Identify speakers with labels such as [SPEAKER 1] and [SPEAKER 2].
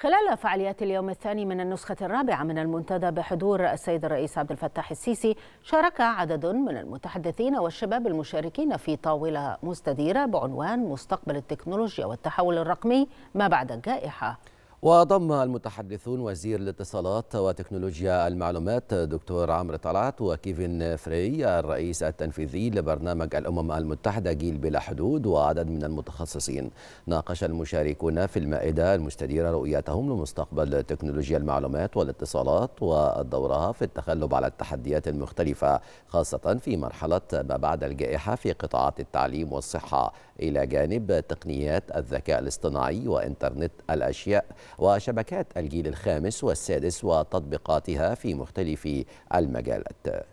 [SPEAKER 1] خلال فعاليات اليوم الثاني من النسخة الرابعة من المنتدى بحضور السيد الرئيس عبد الفتاح السيسي شارك عدد من المتحدثين والشباب المشاركين في طاولة مستديرة بعنوان مستقبل التكنولوجيا والتحول الرقمي ما بعد الجائحة
[SPEAKER 2] وضم المتحدثون وزير الاتصالات وتكنولوجيا المعلومات دكتور عمرو طلعت وكيفن فري الرئيس التنفيذي لبرنامج الأمم المتحدة جيل بلا حدود وعدد من المتخصصين ناقش المشاركون في المائدة المستديرة رؤيتهم لمستقبل تكنولوجيا المعلومات والاتصالات ودورها في التغلب على التحديات المختلفة خاصة في مرحلة ما بعد الجائحة في قطاعات التعليم والصحة إلى جانب تقنيات الذكاء الاصطناعي وإنترنت الأشياء وشبكات الجيل الخامس والسادس وتطبيقاتها في مختلف المجالات